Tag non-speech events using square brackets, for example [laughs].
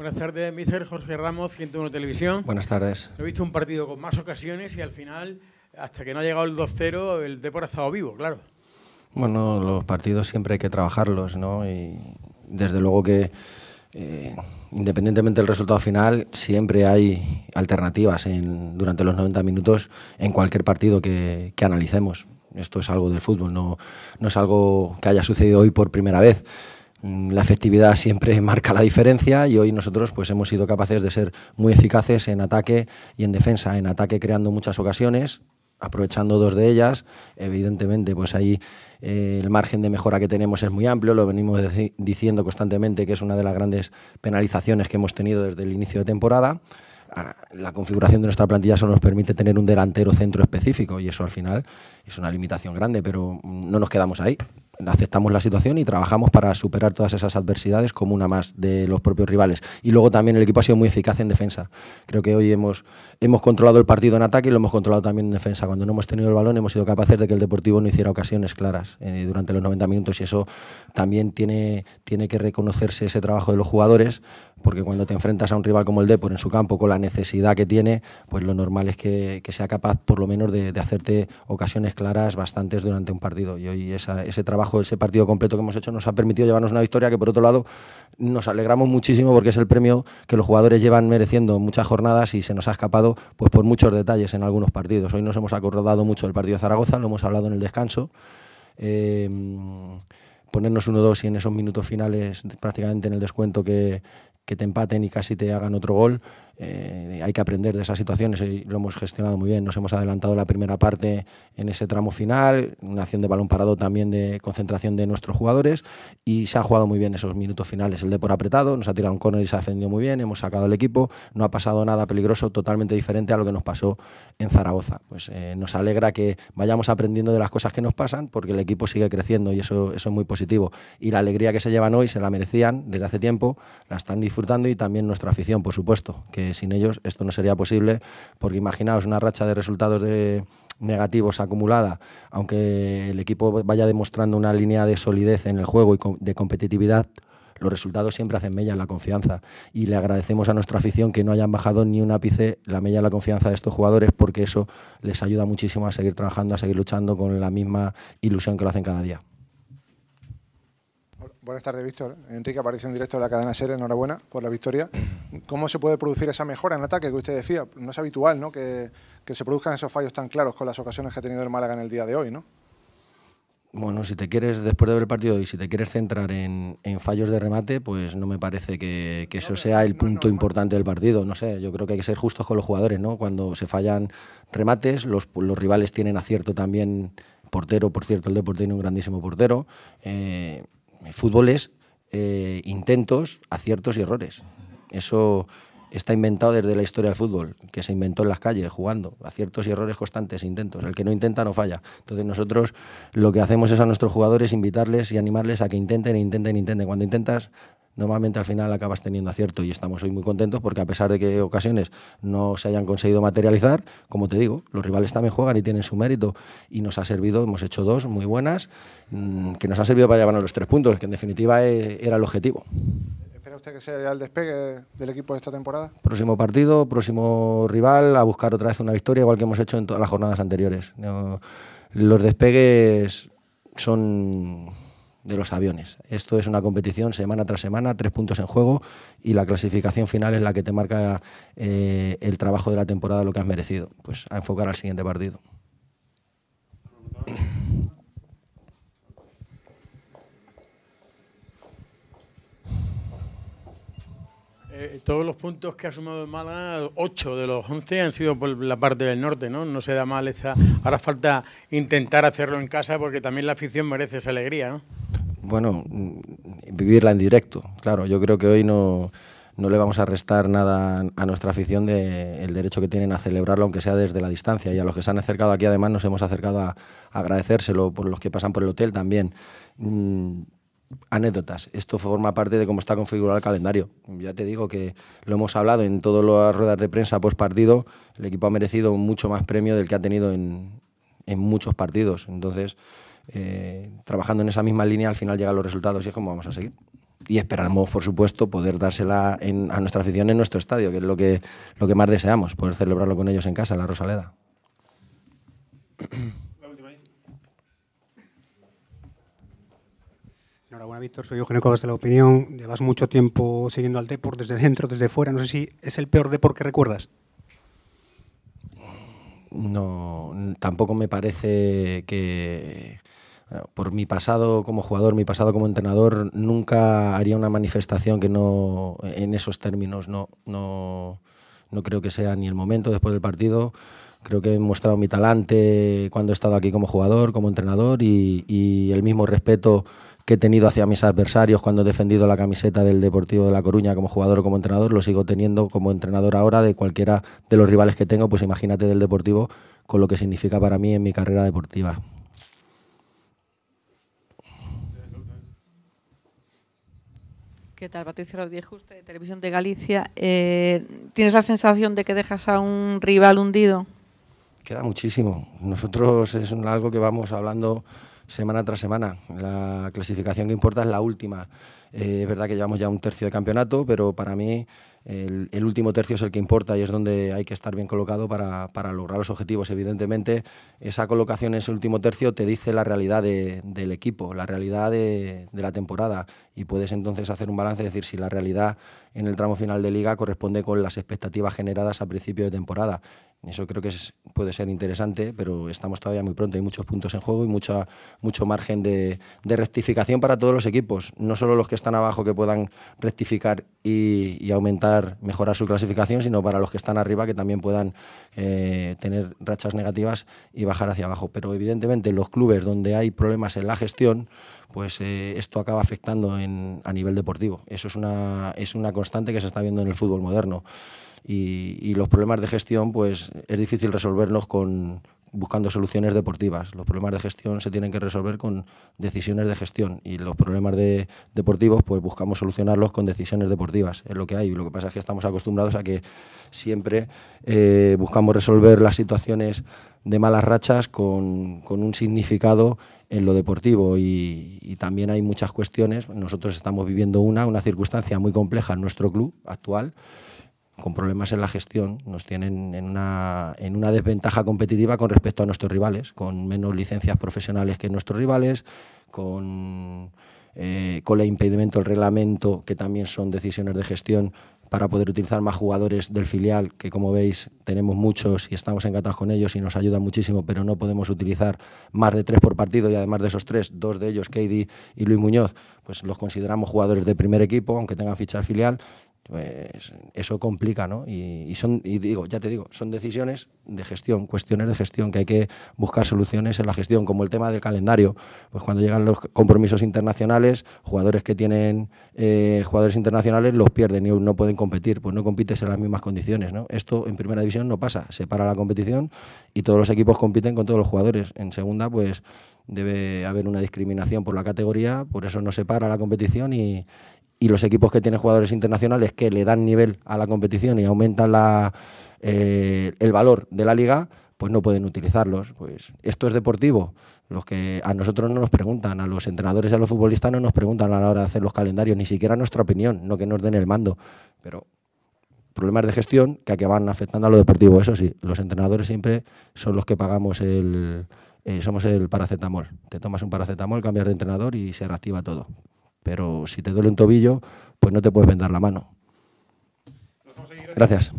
Buenas tardes, Mister Jorge Ramos, 101 Televisión. Buenas tardes. He visto un partido con más ocasiones y al final, hasta que no ha llegado el 2-0, el Depor ha estado vivo, claro. Bueno, los partidos siempre hay que trabajarlos, ¿no? Y desde luego que, eh, independientemente del resultado final, siempre hay alternativas en, durante los 90 minutos en cualquier partido que, que analicemos. Esto es algo del fútbol, no, no es algo que haya sucedido hoy por primera vez. Mm, la efectividad siempre [laughs] marca la diferencia y hoy nosotros pues hemos sido capaces de ser muy eficaces en ataque y en defensa, en ataque creando muchas ocasiones, aprovechando dos de ellas, evidentemente pues ahí eh, el margen de mejora que tenemos es muy amplio, lo venimos diciendo constantemente que es una de las grandes penalizaciones que hemos tenido desde el inicio de temporada. Ah, la configuración de nuestra plantilla solo nos permite tener un delantero centro específico y eso al final es una limitación grande, pero no nos quedamos ahí aceptamos la situación y trabajamos para superar todas esas adversidades como una más de los propios rivales. Y luego también el equipo ha sido muy eficaz en defensa. Creo que hoy hemos, hemos controlado el partido en ataque y lo hemos controlado también en defensa. Cuando no hemos tenido el balón hemos sido capaces de que el Deportivo no hiciera ocasiones claras eh, durante los 90 minutos y eso también tiene, tiene que reconocerse ese trabajo de los jugadores porque cuando te enfrentas a un rival como el Depor en su campo con la necesidad que tiene, pues lo normal es que, sea capaz por lo menos de, hacerte ocasiones claras bastantes durante un partido. Y hoy ese trabajo ese partido completo que hemos hecho nos ha permitido llevarnos una victoria que por otro lado nos alegramos muchísimo porque es el premio que los jugadores llevan mereciendo muchas jornadas y se nos ha escapado pues por muchos detalles en algunos partidos. Hoy nos hemos acordado mucho del partido de Zaragoza, lo hemos hablado en el descanso. Eh, ponernos 1 dos y en esos minutos finales, prácticamente en el descuento que, te empaten y casi te hagan otro gol. Eh, hay que aprender de esas situaciones y lo hemos gestionado muy bien. Nos hemos adelantado la primera parte en ese tramo final, una acción de balón parado también de concentración de nuestros jugadores y se ha jugado muy bien esos minutos finales. El de por apretado, nos ha tirado un corner y se ha defendido muy bien, hemos sacado el equipo, no ha pasado nada peligroso, totalmente diferente a lo que nos pasó en Zaragoza. Pues eh, nos alegra que vayamos aprendiendo de las cosas que nos pasan porque el equipo sigue creciendo y eso, eso es muy positivo. Y la alegría que se llevan hoy se la merecían desde hace tiempo, la están disfrutando y también nuestra afición, por supuesto, que sin ellos esto no sería posible, porque imaginaos una racha de resultados negativos acumulada, aunque el equipo vaya demostrando una línea de solidez en el juego y de competitividad, los resultados siempre hacen mella en la confianza y le agradecemos a nuestra afición que no hayan bajado ni un ápice la mella en la confianza de estos jugadores porque eso les ayuda muchísimo a seguir trabajando, a seguir luchando con la misma ilusión que lo hacen cada día. Buenas tardes, Víctor. Enrique, apareció en directo de la cadena SER. Enhorabuena por la victoria. [clears throat] ¿Cómo se puede producir esa mejora en ataque que usted decía? No es habitual ¿no? Que, se produzcan esos fallos tan claros con las ocasiones que ha tenido el Málaga en el día de hoy, ¿no? Bueno, si te quieres, después de ver el partido y si te quieres centrar en, fallos de remate, pues no me parece que, eso sea el punto importante del partido. No sé, yo creo que hay que ser justos con los jugadores, ¿no? Cuando se fallan remates, los, rivales tienen acierto también portero, por cierto, el deporte tiene un grandísimo portero. Eh, eh, fútbol es eh, intentos, aciertos y errores. Eso está inventado desde la historia del fútbol, que se inventó en las calles, jugando, aciertos y errores constantes, intentos. El que no intenta no falla. Entonces nosotros lo que hacemos es a nuestros jugadores invitarles y animarles a que intenten, intenten, intenten. Cuando intentas, normalmente al final acabas teniendo acierto y estamos hoy muy contentos porque a pesar de que ocasiones no se hayan conseguido materializar, como te digo, los rivales también juegan y tienen su mérito y nos ha servido, hemos hecho dos muy buenas mm, que nos han servido para llevarnos los tres puntos, que en definitiva eh, era el objetivo. ¿Espera usted que sea ya el despegue del equipo de esta temporada? Próximo partido, próximo rival, a buscar otra vez una victoria, igual que hemos hecho en todas las jornadas anteriores. Los despegues son de los aviones. Esto es una competición semana tras semana, tres puntos en juego y la clasificación final es la que te marca eh, el trabajo de la temporada, lo que has merecido. Pues a enfocar al siguiente partido. Eh, todos los puntos que ha sumado Málaga, 8 de los 11 han sido por la parte del norte, ¿no? No se da mal esa. Ahora falta intentar hacerlo en casa porque también la afición merece esa alegría, ¿no? bueno, mm, vivirla en directo. Claro, yo creo que hoy no, le vamos a restar nada a nuestra afición del derecho que tienen a celebrarlo, aunque sea desde la distancia. Y a los que se han acercado aquí, además, nos hemos acercado a agradecérselo por los que pasan por el hotel también. Mm, anécdotas. Esto forma parte de cómo está configurado el calendario. Ya te digo que lo hemos hablado en todas las ruedas de prensa post partido. El equipo ha merecido mucho más premio del que ha tenido en, en muchos partidos. Entonces eh, trabajando en esa misma línea, al final llegan los resultados y es como vamos a seguir. Y esperamos, por supuesto, poder dársela a nuestra afición en nuestro estadio, que es lo que, lo que más deseamos, poder celebrarlo con ellos en casa, en la Rosaleda. Enhorabuena, Víctor. Soy Eugenio Cogas de la Opinión. Llevas mucho tiempo siguiendo al deporte desde dentro, desde fuera. No sé si es el peor deporte que recuerdas. No, tampoco me parece que, por mi pasado como jugador, mi pasado como entrenador, nunca haría una manifestación que no, en esos términos, no, no, creo que sea ni el momento después del partido. Creo que he mostrado mi talante cuando he estado aquí como jugador, como entrenador y, y el mismo respeto que he tenido hacia mis adversarios cuando he defendido la camiseta del Deportivo de La Coruña como jugador o como entrenador, lo sigo teniendo como entrenador ahora de cualquiera de los rivales que tengo, pues imagínate del Deportivo con lo que significa para mí en mi carrera deportiva. ¿Qué tal, Patricia Rodríguez de Televisión de Galicia? Eh, ¿Tienes la sensación de que dejas a un rival hundido? Queda muchísimo. Nosotros es algo que vamos hablando semana tras semana. La clasificación que importa es la última. Eh, es verdad que llevamos ya un tercio de campeonato, pero para mí el, último tercio es el que importa y es donde hay que estar bien colocado para, lograr los objetivos. Evidentemente, esa colocación en ese último tercio te dice la realidad del equipo, la realidad de, la temporada y puedes entonces hacer un balance y decir si la realidad en el tramo final de liga corresponde con las expectativas generadas a principio de temporada. Eso creo que es puede ser interesante, pero estamos todavía muy pronto. Hay muchos puntos en juego y mucha, mucho margen de, rectificación para todos los equipos, no solo los que están abajo que puedan rectificar y, aumentar, mejorar su clasificación, sino para los que están arriba que también puedan eh, tener rachas negativas y bajar hacia abajo. Pero evidentemente los clubes donde hay problemas en la gestión, pues eh, esto acaba afectando a nivel deportivo. Eso es una, es una constante que se está viendo en el fútbol moderno y, los problemas de gestión pues es difícil resolverlos con, buscando soluciones deportivas. Los problemas de gestión se tienen que resolver con decisiones de gestión y los problemas de, deportivos pues buscamos solucionarlos con decisiones deportivas. Es lo que hay. Lo que pasa es que estamos acostumbrados a que siempre eh, buscamos resolver las situaciones de malas rachas con, un significado en lo deportivo y, y, también hay muchas cuestiones. Nosotros estamos viviendo una, una circunstancia muy compleja en nuestro club actual con problemas en la gestión, nos tienen en una, en una desventaja competitiva con respecto a nuestros rivales, con menos licencias profesionales que nuestros rivales, con, eh, con el impedimento del reglamento, que también son decisiones de gestión, para poder utilizar más jugadores del filial, que como veis tenemos muchos y estamos encantados con ellos y nos ayudan muchísimo, pero no podemos utilizar más de tres por partido y además de esos tres, dos de ellos, Katie y Luis Muñoz, pues los consideramos jugadores de primer equipo, aunque tengan ficha de filial, pues, eso complica, ¿no? Y, son, y digo, ya te digo, son decisiones de gestión, cuestiones de gestión, que hay que buscar soluciones en la gestión, como el tema del calendario. Pues cuando llegan los compromisos internacionales, jugadores que tienen eh, jugadores internacionales los pierden y no pueden competir, pues no compites en las mismas condiciones, ¿no? Esto en primera división no pasa, se para la competición y todos los equipos compiten con todos los jugadores. En segunda, pues debe haber una discriminación por la categoría, por eso no se para la competición y, y los equipos que tienen jugadores internacionales que le dan nivel a la competición y aumentan la, eh, el valor de la liga, pues no pueden utilizarlos. Pues esto es deportivo. Los que a nosotros no nos preguntan, a los entrenadores y a los futbolistas no nos preguntan a la hora de hacer los calendarios, ni siquiera nuestra opinión, no que nos den el mando. Pero problemas de gestión que acaban afectando a lo deportivo. Eso sí, los entrenadores siempre son los que pagamos el, eh, somos el paracetamol. Te tomas un paracetamol, cambias de entrenador y se reactiva todo. Pero si te duele un tobillo, pues no te puedes vendar la mano. Gracias.